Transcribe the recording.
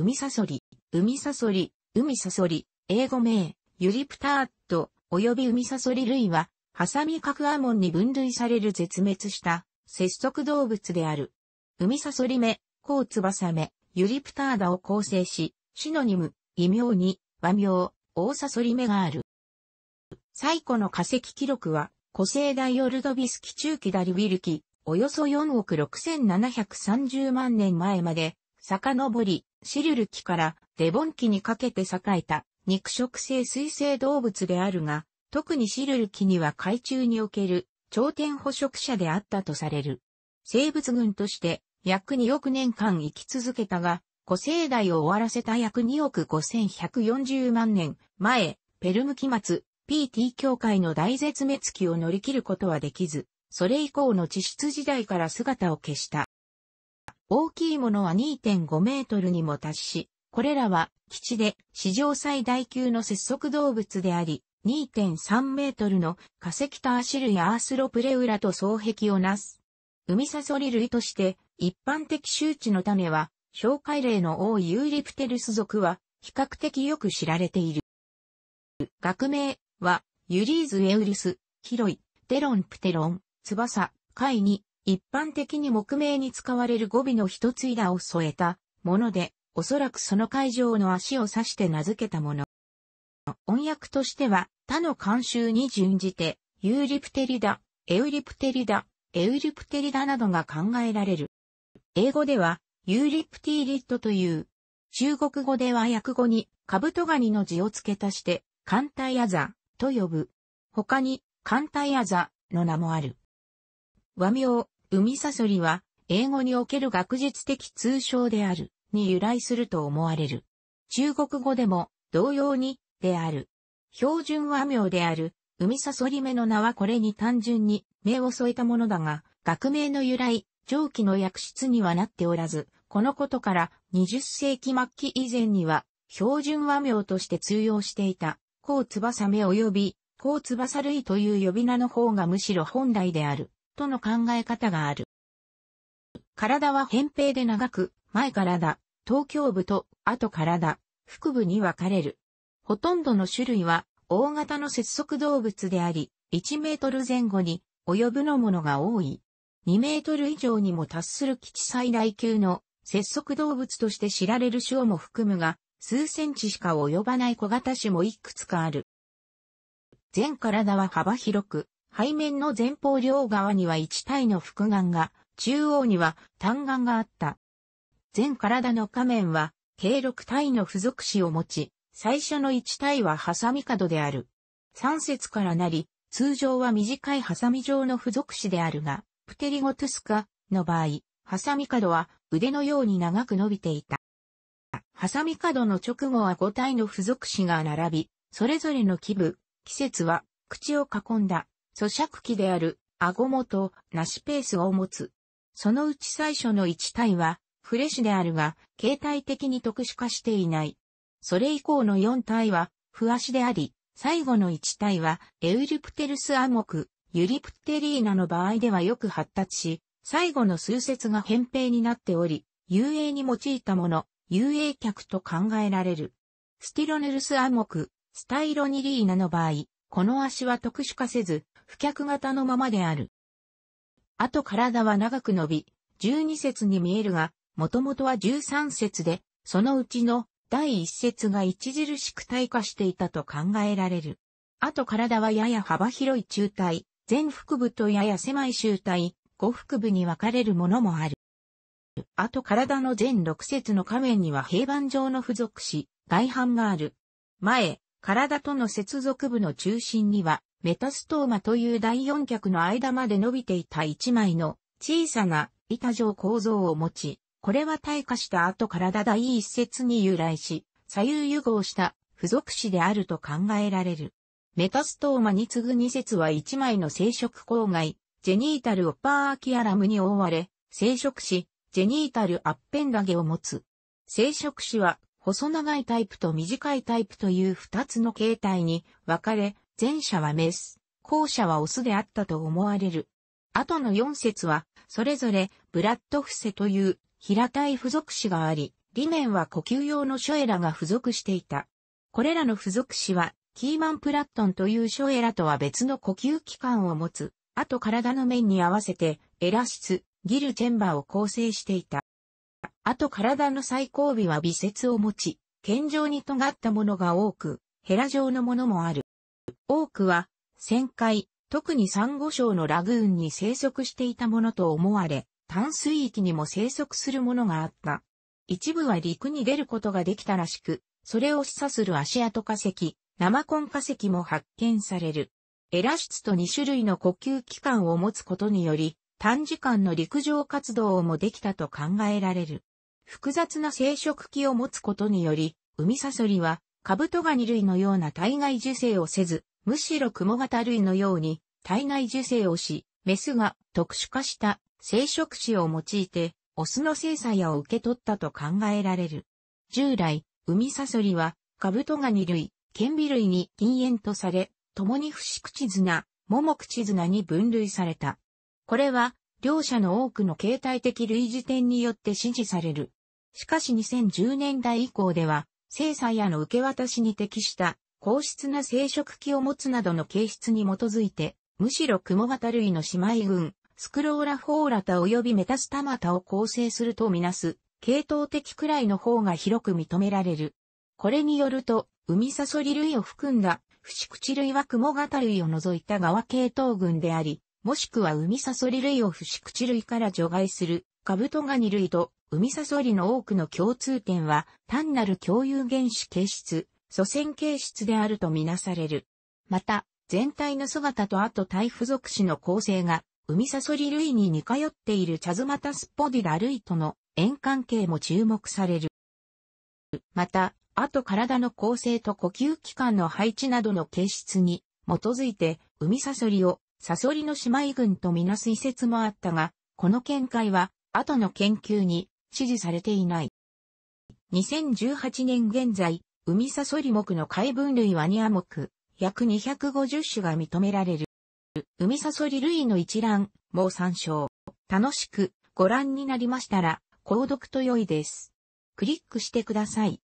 海サソリ、海サソリ、海サソリ、英語名、ユリプターット、及び海サソリ類は、ハサミカクアモンに分類される絶滅した節足動物である。海サソリ目、コウツバサメ、ユリプターダを構成し、シノニム、異名に、和名、大サソリ目がある。最古の化石記録は、古生代オルドビス紀中期ダルウィルキ、およそ4億6730万年前まで、遡り、シリュル紀からデボン紀にかけて栄えた肉食性水生動物であるが、特にシルル紀には海中における頂点捕食者であったとされる。生物群として約2億年間生き続けたが、古生代を終わらせた約2億5140万年前、ペルム期末、PT 協会の大絶滅期を乗り切ることはできず、それ以降の地質時代から姿を消した。大きいものは2.5メートルにも達し、これらは基地で史上最大級の節足動物であり、2.3メートルの化石ターシルやアースロプレウラと双壁をなす。海サソリ類として一般的周知の種は、紹介例の多いユーリプテルス属は比較的よく知られている。学名はユリーズエウルス、ヒロイ、デロンプテロン、翼、イニ、一般的に木名に使われる語尾の一ついらを添えたもので、おそらくその会場の足を指して名付けたもの。音訳としては他の慣習に準じて、ユーリプテリダ、エウリプテリダ、エウリプテリダなどが考えられる。英語では、ユーリプティリッドという、中国語では訳語に、カブトガニの字を付け足して、艦隊アザと呼ぶ。他に、艦隊アザの名もある。和名、海サソリは、英語における学術的通称である、に由来すると思われる。中国語でも、同様に、である。標準和名である、海サソリ目の名はこれに単純に、名を添えたものだが、学名の由来、上記の訳出にはなっておらず、このことから20世紀末期以前には、標準和名として通用していた、高翼目及び、高翼類という呼び名の方がむしろ本来である。との考え方がある。体は扁平で長く、前体、頭胸部と後体、腹部に分かれる。ほとんどの種類は大型の節足動物であり、1メートル前後に及ぶのものが多い。2メートル以上にも達する基地最大級の節足動物として知られる種をも含むが、数センチしか及ばない小型種もいくつかある。全体は幅広く、背面の前方両側には1体の複眼が、中央には単眼があった。全体の下面は、計6体の付属子を持ち、最初の1体はハサミ角である。3節からなり、通常は短いハサミ状の付属子であるが、プテリゴトゥスカの場合、ハサミ角は腕のように長く伸びていた。ハサミ角の直後は5体の付属子が並び、それぞれの基部、季節は口を囲んだ咀嚼器である顎元、なしペースを持つ。そのうち最初の1体は、フレッシュであるが、形態的に特殊化していない。それ以降の4体は、不足であり、最後の1体は、エウリプテルスアモク、ユリプテリーナの場合ではよく発達し、最後の数節が扁平になっており、遊泳に用いたもの、遊泳客と考えられる。スティロヌルスアモク、スタイロニリーナの場合、この足は特殊化せず、不脚型のままである。あと体は長く伸び、12節に見えるが、もともとは13節で、そのうちの第1節が著しく退化していたと考えられる。あと体はやや幅広い中体、全腹部とやや狭い中体、五腹部に分かれるものもある。あと体の全6節の下面には平板状の付属し、外反がある。前、体との接続部の中心には、メタストーマという第四脚の間まで伸びていた一枚の小さな板状構造を持ち、これは退化した後体第一節に由来し、左右融合した付属詞であると考えられる。メタストーマに次ぐ二節は一枚の生殖口外、ジェニータルオッパーアキアラムに覆われ、生殖子、ジェニータルアッペンダゲを持つ。生殖子は細長いタイプと短いタイプという二つの形態に分かれ、前者はメス、後者はオスであったと思われる。後の4節は、それぞれブラッドフセという平たい付属詞があり、理念は呼吸用のショエラが付属していた。これらの付属詞は、キーマンプラットンというショエラとは別の呼吸器官を持つ、あと体の面に合わせて、エラ室、ギルチェンバーを構成していた。あと体の最後尾は微節を持ち、剣状に尖ったものが多く、ヘラ状のものもある。多くは、旋回、特にサンゴ礁のラグーンに生息していたものと思われ、淡水域にも生息するものがあった。一部は陸に出ることができたらしく、それを示唆する足跡化石、生コン化石も発見される。エラ室と2種類の呼吸器官を持つことにより、短時間の陸上活動もできたと考えられる。複雑な生殖器を持つことにより、海サソリはカブトガニ類のような体外受精をせず、むしろクモ型類のように体内受精をし、メスが特殊化した生殖子を用いて、オスの精産やを受け取ったと考えられる。従来、ウミサソリはカブトガニ類、ケンビ類に禁煙とされ、共に不死口綱、桃口綱に分類された。これは、両者の多くの形態的類似点によって支持される。しかし2010年代以降では、生産やの受け渡しに適した硬質な生殖器を持つなどの形質に基づいて、むしろ雲型類の姉妹群、スクローラフォーラタ及びメタスタマタを構成するとみなす、系統的くらいの方が広く認められる。これによると、海サソリ類を含んだ、フシクチ類は雲型類を除いた側系統群であり、もしくは海サソリ類をフシクチ類から除外するカブトガニ類と海サソリの多くの共通点は単なる共有原子形質、祖先形質であるとみなされる。また、全体の姿とあと体付属種の構成が、海サソリ類に似通っているチャズマタスポディラ類との円関係も注目される。また、あと体の構成と呼吸器官の配置などの形質に基づいて、海サソリをサソリの姉妹群とみなす説もあったが、この見解は後の研究に支持されていない。2018年現在、海サソリ目の海分類ワニア目、約250種が認められる。海サソリ類の一覧、も参照。楽しくご覧になりましたら、購読と良いです。クリックしてください。